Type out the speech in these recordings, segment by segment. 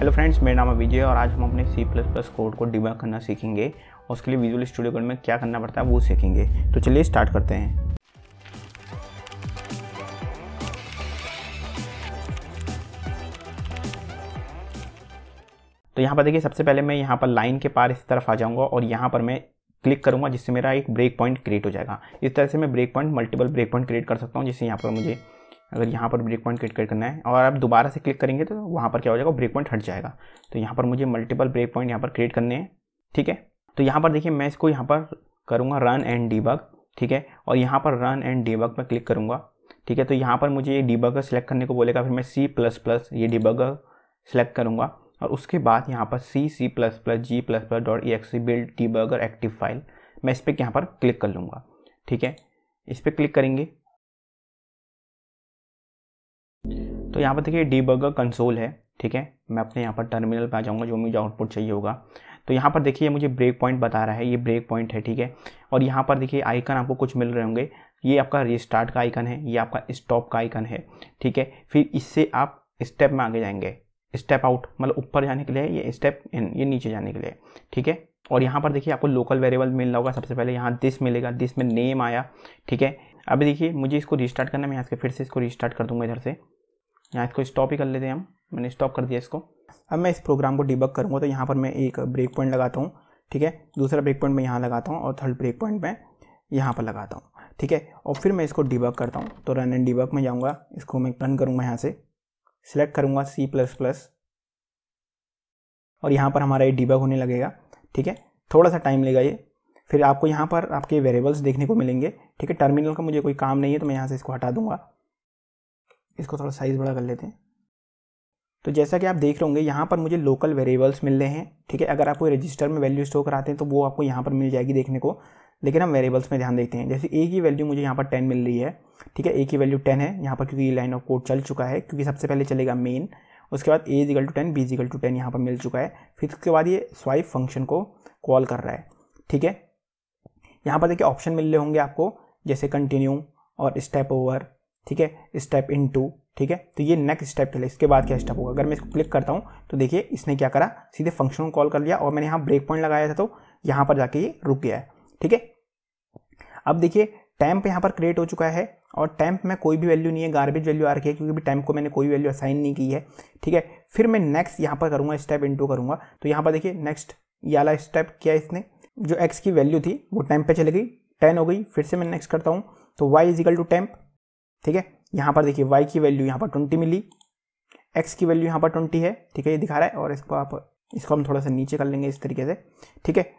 hello friends मेरा नाम है विजय और आज हम अपने सी प्लस प्लस कोड को डिबग करना सीखेंगे और उसके लिए विजुअल स्टूडियो कोड में क्या करना पड़ता है वो सीखेंगे तो चलिए स्टार्ट करते हैं तो यहाँ पर देखिए सबसे पहले मैं यहाँ पर लाइन के पार इस तरफ आ जाऊँगा और यहाँ पर मैं क्लिक करूँगा जिससे मेरा एक ब्रेक पॉइंट क्रिएट हो जाएगा इस तरह से मैं break point multiple break point create कर सकता हूँ जिससे यहाँ पर मुझे अगर यहाँ पर ब्रेक पॉइंट क्रिएट करना है और आप दोबारा से क्लिक करेंगे तो वहाँ पर क्या हो जाएगा ब्रेक पॉइंट हट जाएगा तो यहाँ पर मुझे मल्टीपल ब्रेक पॉइंट यहाँ पर क्रिएट करने हैं ठीक है तो यहाँ पर देखिए मैं इसको यहाँ पर करूँगा रन एंड डीबग ठीक है और यहाँ पर रन एंड डीबग में क्लिक करूँगा ठीक है तो यहाँ पर मुझे ये डीबगर सेलेक्ट करने को बोलेगा फिर मैं सी प्लस प्लस ये डीबगर सेलेक्ट करूँगा और उसके बाद यहाँ पर C C plus plus G plus plus dot E X build debugger active file मैं इस पर यहाँ पर क्लिक कर लूँगा ठीक है इस पर क्लिक करेंगे तो यहाँ पर देखिए डीबगर कंसोल है ठीक है मैं अपने यहाँ पर टर्मिनल पर आ जाऊँगा जो मुझे आउटपुट चाहिए होगा तो यहाँ पर देखिए मुझे ब्रेक पॉइंट बता रहा है ये ब्रेक पॉइंट है ठीक है और यहाँ पर देखिए आइकन आपको कुछ मिल रहे होंगे ये आपका रिस्टार्ट का आइकन है ये आपका स्टॉप का आइकन है ठीक है फिर इससे आप स्टेप में आगे जाएंगे स्टेप आउट मतलब ऊपर जाने के लिए ये स्टेप इन ये नीचे जाने के लिए ठीक है और यहाँ पर देखिए आपको लोकल वेरिएबल मिल रहा होगा सबसे पहले यहाँ दिस मिलेगा दिस में नेम आया ठीक है अभी देखिए मुझे इसको रिस्टार्ट करना मैं यहाँ से फिर से इसको रिस्टार्ट कर दूंगा इधर से यहाँ इसको स्टॉप ही कर लेते हैं हम मैंने स्टॉप कर दिया इसको अब मैं इस प्रोग्राम को डिबक करूँगा तो यहाँ पर मैं एक ब्रेक पॉइंट लगाता हूँ ठीक है दूसरा ब्रेक पॉइंट मैं यहाँ लगाता हूँ और थर्ड ब्रेक पॉइंट मैं यहाँ पर लगाता हूँ ठीक है और फिर मैं इसको डिबक करता हूँ तो रन एंड डिबक में जाऊँगा इसको मैं रन करूँगा यहाँ से सिलेक्ट करूँगा सी प्लस प्लस और यहाँ पर हमारा ये डिबक होने लगेगा ठीक है थोड़ा सा टाइम लेगा ये फिर आपको यहाँ पर आपके वेरिएबल्स देखने को मिलेंगे ठीक है टर्मिनल का मुझे कोई काम नहीं है तो मैं यहाँ से इसको हटा दूंगा इसको थोड़ा साइज़ बड़ा कर लेते हैं तो जैसा कि आप देख रहे होंगे यहाँ पर मुझे लोकल वेरिएबल्स मिल रहे हैं ठीक है अगर आप कोई रजिस्टर में वैल्यू स्टोर कराते हैं तो वो आपको यहाँ पर मिल जाएगी देखने को लेकिन हम वेरिएबल्स में ध्यान देते हैं जैसे ए की वैल्यू मुझे यहाँ पर टेन मिल रही है ठीक है ए की वैल्यू टेन है यहाँ पर क्योंकि लाइन ऑफ कोड चल चुका है क्योंकि सबसे पहले चलेगा मेन उसके बाद a equal to ten b equal to ten यहाँ पर मिल चुका है फिर उसके बाद ये स्वाइप फंक्शन को कॉल कर रहा है ठीक है यहाँ पर देखिए ऑप्शन मिल रहे होंगे आपको जैसे कंटिन्यू और स्टेप ओवर ठीक है स्टेप इन टू ठीक है तो ये नेक्स्ट स्टेप चले इसके बाद क्या स्टेप होगा अगर मैं इसको क्लिक करता हूँ तो देखिए इसने क्या करा सीधे फंक्शन को कॉल कर लिया और मैंने यहाँ ब्रेक पॉइंट लगाया था तो यहाँ पर जाके ये रुक गया है ठीक है अब देखिए टैंप यहाँ पर क्रिएट हो चुका है और टैंप में कोई भी वैल्यू नहीं है गार्बेज वैल्यू आ रखी है क्योंकि टैंप को मैंने कोई वैल्यू असाइन नहीं की है ठीक है फिर मैं नेक्स्ट यहाँ पर करूँगा स्टेप इंटू करूँगा तो यहाँ पर देखिए नेक्स्ट ये वाला स्टेप किया इसने जो एक्स की वैल्यू थी वो टैंप पर चली गई टेन हो गई फिर से मैं नेक्स्ट करता हूँ तो वाई इजिकल टू टैम्प ठीक है यहाँ पर देखिए वाई की वैल्यू यहाँ पर ट्वेंटी मिली एक्स की वैल्यू यहाँ पर ट्वेंटी है ठीक है ये दिखा रहा है और इसको आप इसको हम थोड़ा सा नीचे कर लेंगे इस तरीके से ठीक है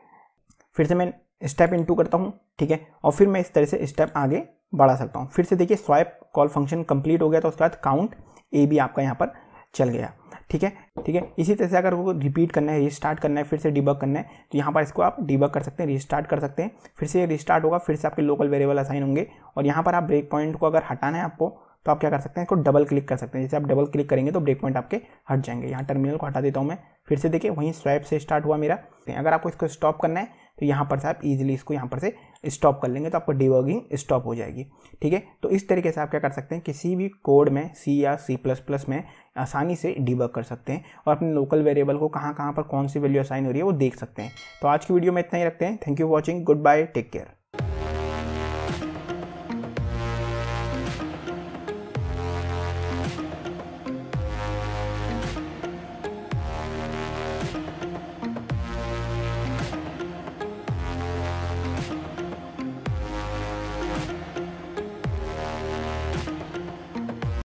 फिर से मैं स्टेप इनटू करता हूँ ठीक है और फिर मैं इस तरह से स्टेप आगे बढ़ा सकता हूँ फिर से देखिए स्वाइप कॉल फंक्शन कंप्लीट हो गया तो उसके बाद काउंट ए भी आपका यहाँ पर चल गया ठीक है ठीक है इसी तरह से अगर वो रिपीट करना है रिस्टार्ट करना है फिर से डिबक करना है तो यहाँ पर इसको आप डिबक कर सकते हैं रिस्टार्ट कर सकते हैं फिर से रिस्टार्ट होगा फिर से आपके लोकल वेरिएबल असाइन होंगे और यहाँ पर आप ब्रेक पॉइंट को अगर हटाना है आपको तो आप क्या कर सकते हैं इसको डबल क्लिक कर सकते हैं जैसे आप डबल क्लिक करेंगे तो ब्रेक पॉइंट आपके हट जाएंगे यहाँ टर्मिनल को हटा देता हूँ मैं फिर से देखिए वहीं स्वैप से स्टार्ट हुआ मेरा तो अगर आपको इसको स्टॉप करना है तो यहाँ पर से आप इजिली इसको यहाँ पर से स्टॉप कर लेंगे तो आपका डिबगिंग स्टॉप हो जाएगी ठीक है तो इस तरीके से आप क्या कर सकते हैं किसी भी कोड में सी या सी प्लस प्लस में आसानी से डिबग कर सकते हैं और अपने लोकल वेरिएबल को कहाँ कहाँ पर कौन सी वैल्यू असाइन हो रही है वो देख सकते हैं तो आज की वीडियो में इतना ही रखते हैं thank you watching goodbye take care